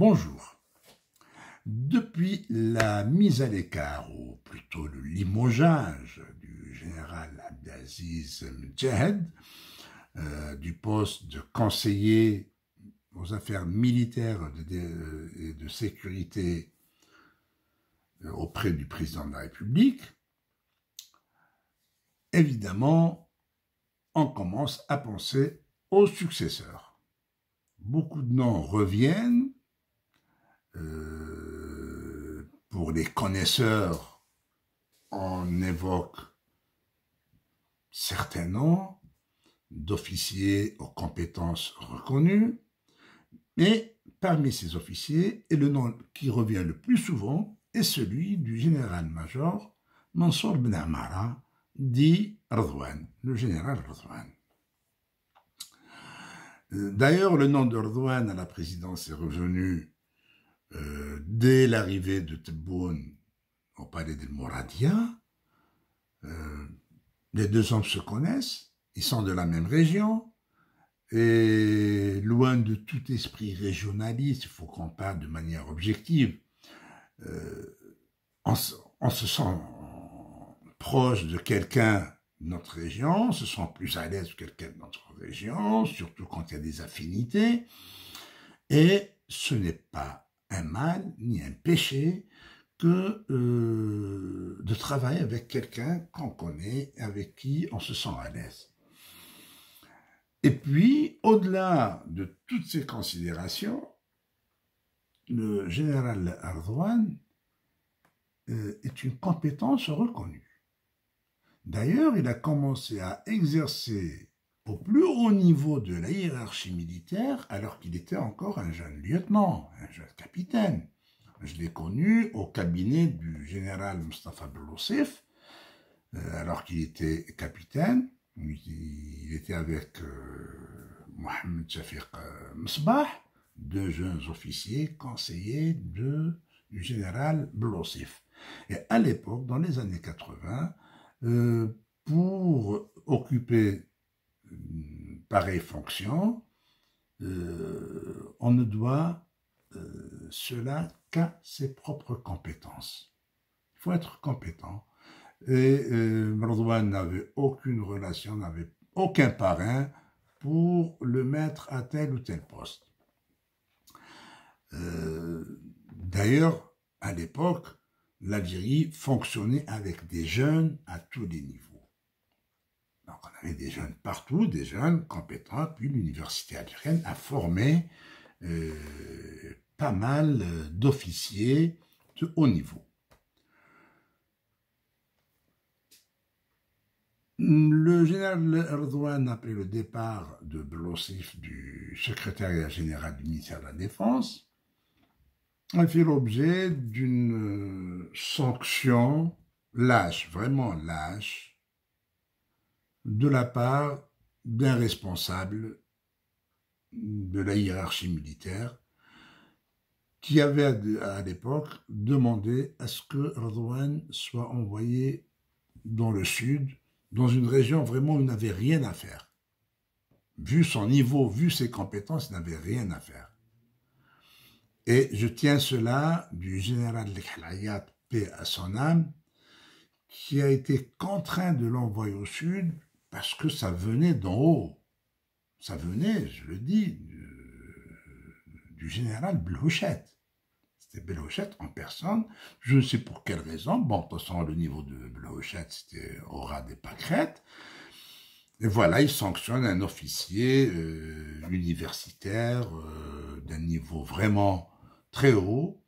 Bonjour. Depuis la mise à l'écart, ou plutôt le limogeage du général Abdaziz Mjahed euh, du poste de conseiller aux affaires militaires euh, et de sécurité euh, auprès du président de la République, évidemment, on commence à penser aux successeurs. Beaucoup de noms reviennent, euh, pour les connaisseurs, on évoque certains noms d'officiers aux compétences reconnues, mais parmi ces officiers, le nom qui revient le plus souvent est celui du général-major Mansour Ben Amara, dit le général Erdouan. Euh, d'ailleurs, le nom de à la présidence est revenu euh, dès l'arrivée de Tebboune au palais de Moradia, euh, les deux hommes se connaissent, ils sont de la même région, et loin de tout esprit régionaliste, il faut qu'on parle de manière objective, euh, on, se sent proche de quelqu'un de notre région, on se sent plus à l'aise que quelqu'un de notre région, surtout quand il y a des affinités, et ce n'est pas mal ni un péché que euh, de travailler avec quelqu'un qu'on connaît, avec qui on se sent à l'aise. Et puis, au-delà de toutes ces considérations, le général Ardouane euh, est une compétence reconnue. D'ailleurs, il a commencé à exercer au plus haut niveau de la hiérarchie militaire alors qu'il était encore un jeune lieutenant, un jeune capitaine. Je l'ai connu au cabinet du général Mustafa Beloussef, euh, alors qu'il était capitaine. Il était avec euh, Mohamed Shafiq euh, Msbah, deux jeunes officiers conseillers de, du général Blossif. Et à l'époque, dans les années 80, pour occuper pareille fonction, euh, on ne doit euh, cela qu'à ses propres compétences. Il faut être compétent. Et euh, n'avait aucune relation, n'avait aucun parrain pour le mettre à tel ou tel poste. Euh, d'ailleurs, à l'époque, l'Algérie fonctionnait avec des jeunes à tous les niveaux on avait des jeunes partout, des jeunes compétents, puis l'université algérienne a formé euh, pas mal euh, d'officiers de haut niveau. Le général Erdogan, après le départ de Blossif du secrétariat général du ministère de la Défense, a fait l'objet d'une euh, sanction lâche, vraiment lâche, de la part d'un responsable de la hiérarchie militaire qui avait à l'époque demandé à ce que Erdogan soit envoyé dans le sud, dans une région vraiment où il n'avait rien à faire. Vu son niveau, vu ses compétences, il n'avait rien à faire. Et je tiens cela du général Khlayat, paix à son âme, qui a été contraint de l'envoyer au sud parce que ça venait d'en haut. Ça venait, je le dis, euh, du, général Blochette. C'était Blochette en personne. Je ne sais pour quelle raison. Bon, de toute le niveau de Blochette, c'était au ras des pâquerettes. Et voilà, il sanctionne un officier euh, universitaire euh, d'un niveau vraiment très haut.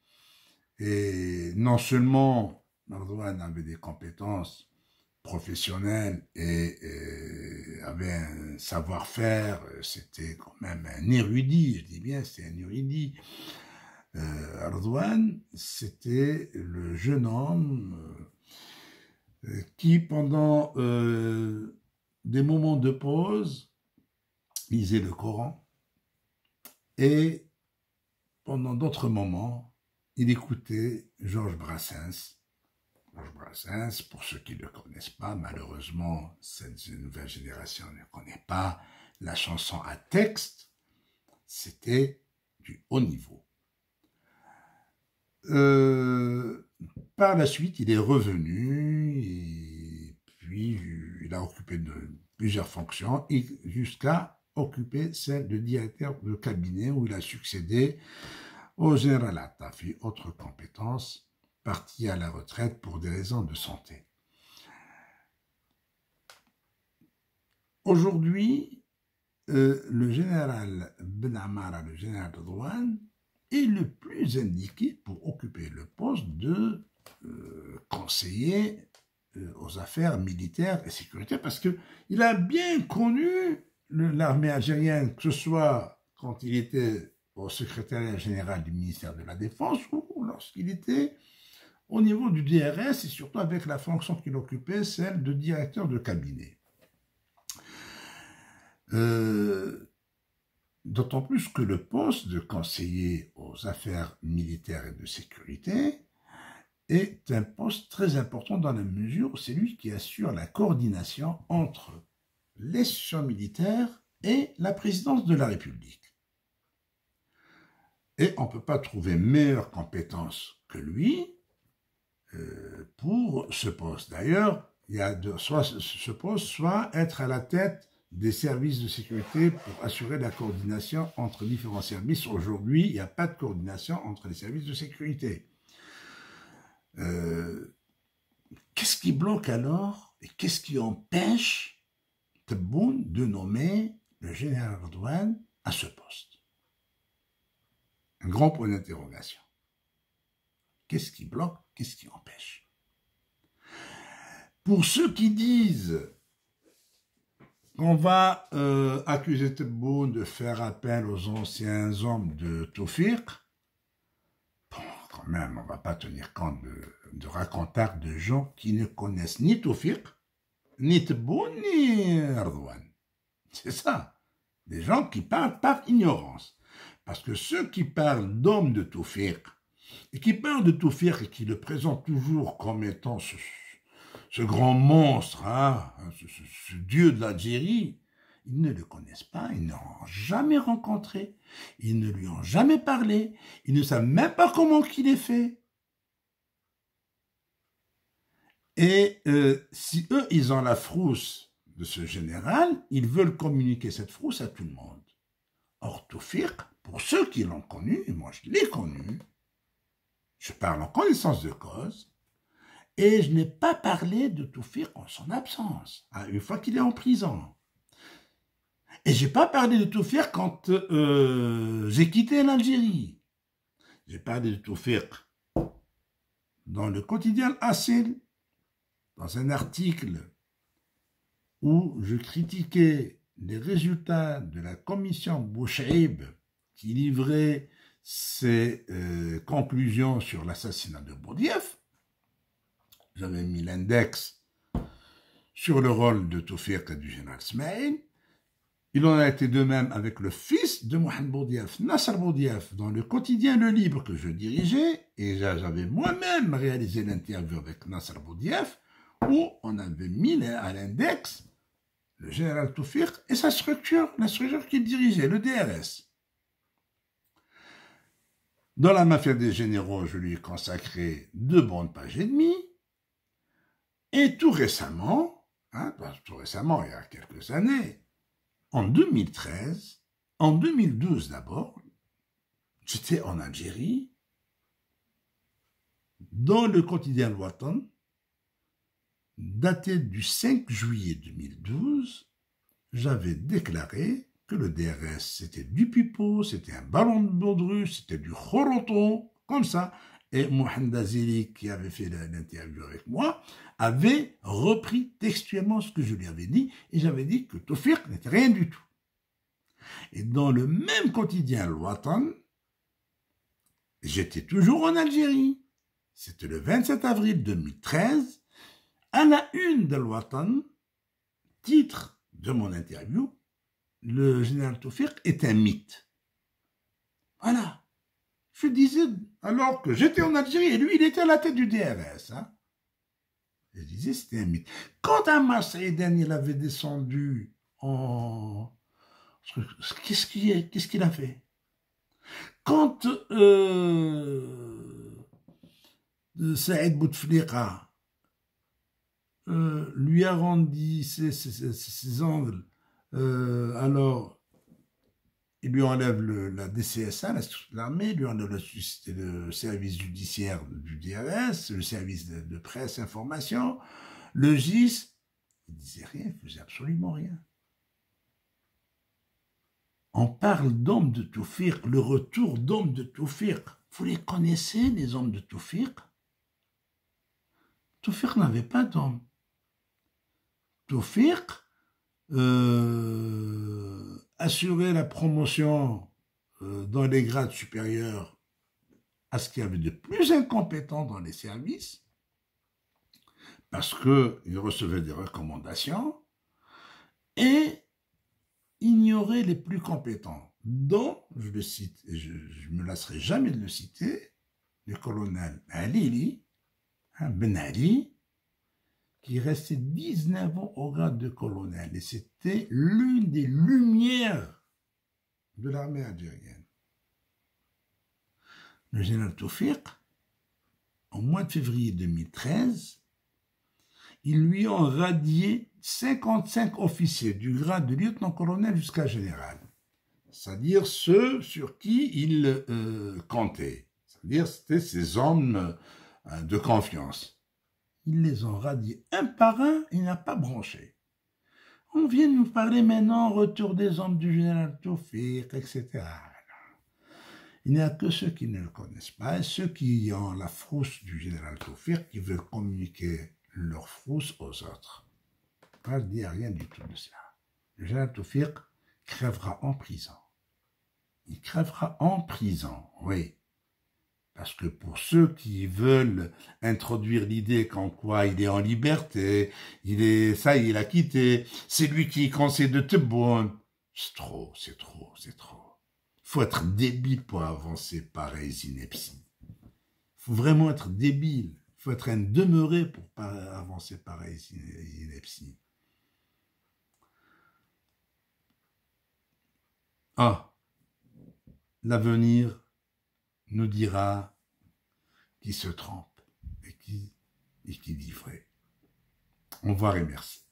Et non seulement Mardouane avait des compétences professionnel et, euh, avait un savoir-faire, euh, c'était quand même un érudit, je dis bien, c'était un érudit. Euh, Ardouane, c'était le jeune homme qui, pendant des moments de pause, lisait le Coran et pendant d'autres moments, il écoutait Georges Brassens pour ceux qui ne connaissent pas, malheureusement, cette nouvelle génération ne connaît pas la chanson à texte, c'était du haut niveau. Euh, par la suite, il est revenu et puis il a occupé plusieurs fonctions jusqu'à occuper celle de directeur de cabinet où il a succédé au général Attafi, autre compétence parti à la retraite pour des raisons de santé. Aujourd'hui, euh, le général Ben le général de Douane, est le plus indiqué pour occuper le poste de euh, conseiller euh, aux affaires militaires et sécuritaires, parce qu'il a bien connu l'armée algérienne, que ce soit quand il était au secrétariat général du ministère de la Défense ou lorsqu'il était au niveau du DRS et surtout avec la fonction qu'il occupait, celle de directeur de cabinet. Euh, d'autant plus que le poste de conseiller aux affaires militaires et de sécurité est un poste très important dans la mesure où c'est lui qui assure la coordination entre les champs militaires et la présidence de la République. Et on ne peut pas trouver meilleure compétence que lui euh, pour ce poste. D'ailleurs, il y a soit ce poste, soit être à la tête des services de sécurité pour assurer la coordination entre différents services. Aujourd'hui, il n'y a pas de coordination entre les services de sécurité. Euh, qu'est-ce qui bloque alors et qu'est-ce qui empêche Tebboune de nommer le général Erdogan à ce poste Un grand point d'interrogation. Qu'est-ce qui bloque Qu'est-ce qui empêche Pour ceux qui disent qu'on va euh, accuser Tebboune de faire appel aux anciens hommes de Tofir, bon, quand même, on ne va pas tenir compte de, de de gens qui ne connaissent ni Tofir, ni Tebboune, ni Erdogan. C'est ça. Des gens qui parlent par ignorance. Parce que ceux qui parlent d'hommes de Tofir, et qui parle de tout et qui le présente toujours comme étant ce, ce grand monstre, hein, hein, ce, dieu de l'Algérie, ils ne le connaissent pas, ils n'ont jamais rencontré, ils ne lui ont jamais parlé, ils ne savent même pas comment qu'il est fait. Et euh, si eux, ils ont la frousse de ce général, ils veulent communiquer cette frousse à tout le monde. Or, Toufir, pour ceux qui l'ont connu, moi je l'ai connu, je parle en connaissance de cause et je n'ai pas parlé de tout faire en son absence, hein, une fois qu'il est en prison. Et j'ai pas parlé de tout faire quand euh, j'ai quitté l'Algérie. J'ai parlé de tout faire dans le quotidien Assil, dans un article où je critiquais les résultats de la commission Bouchaïb qui livrait ses euh, conclusions sur l'assassinat de Bourdieff. J'avais mis l'index sur le rôle de Toufirk et du général Smaïn. Il en a été de même avec le fils de Mohamed Boudieff Nasser Boudiaf dans le quotidien Le Libre que je dirigeais, et j'avais moi-même réalisé l'interview avec Nasser Boudiaf où on avait mis à l'index le général Tawfiq et sa structure, la structure qu'il dirigeait, le DRS. Dans la mafia des généraux, je lui ai consacré deux bonnes pages et demie. Et tout récemment, hein, bah, tout récemment, il y a quelques années, en 2013, en 2012 d'abord, j'étais en Algérie, dans le quotidien Watton, daté du 5 juillet 2012, j'avais déclaré que le DRS, c'était du pipeau, c'était un ballon de baudru, c'était du choroton, comme ça. Et Mohamed Azili, qui avait fait l'interview avec moi, avait repris textuellement ce que je lui avais dit, et j'avais dit que Tofir n'était rien du tout. Et dans le même quotidien, Watan, j'étais toujours en Algérie. C'était le 27 avril 2013. À la une de Watan, titre de mon interview, le général Toufir est un mythe. Voilà. Je disais, alors que j'étais en Algérie, et lui, il était à la tête du DRS. Hein. Je disais, c'était un mythe. Quand Amar Saïdan, il avait descendu en... Qu'est-ce qu'il a fait Quand euh, euh Saïd Bouteflika euh, lui a rendu ses angles euh, alors, il lui enlève la DCSA, l'armée, lui enlève le, service judiciaire du DRS, le service de, presse, information, le GIS. Il disait rien, il faisait absolument rien. On parle d'hommes de Toufir, le retour d'hommes de Toufir. Vous les connaissez, les hommes de Toufir Toufir n'avait pas d'hommes. Toufir, euh, assurer la promotion euh, dans les grades supérieurs à ce qu'il y avait de plus incompétent dans les services, parce qu'ils recevaient des recommandations, et ignorer les plus compétents, dont, je le cite, je me lasserai jamais de le citer, le colonel Alili, hein, Ben Ali, qui restait 19 ans au grade de colonel. Et c'était l'une des lumières de l'armée algérienne. Le général Toufik, au mois de février 2013, ils lui ont radié 55 officiers du grade de lieutenant-colonel jusqu'à général. C'est-à-dire ceux sur qui il euh, comptait. C'est-à-dire c'était ses hommes euh, de confiance. Ils les ont radiés un par un, il n'a pas branché. On vient de nous parler maintenant retour des hommes du général Toufir, etc. Il n'y a que ceux qui ne le connaissent pas et ceux qui ont la frousse du général Toufir, qui veulent communiquer leur frousse aux autres. Pas dire rien du tout de ça. Le général Toufir crèvera en prison. Il crèvera en prison, oui. Parce que pour ceux qui veulent introduire l'idée qu'en quoi il est en liberté, il est, ça il a quitté, c'est lui qui conseille de te bon. C'est trop, c'est trop, c'est trop. Faut être débile pour avancer pareilles inepties. Faut vraiment être débile. Faut être un demeuré pour pas avancer pareilles inepties. Ah, l'avenir nous dira qui se trompe et qui, et qui dit vrai. Au revoir et merci.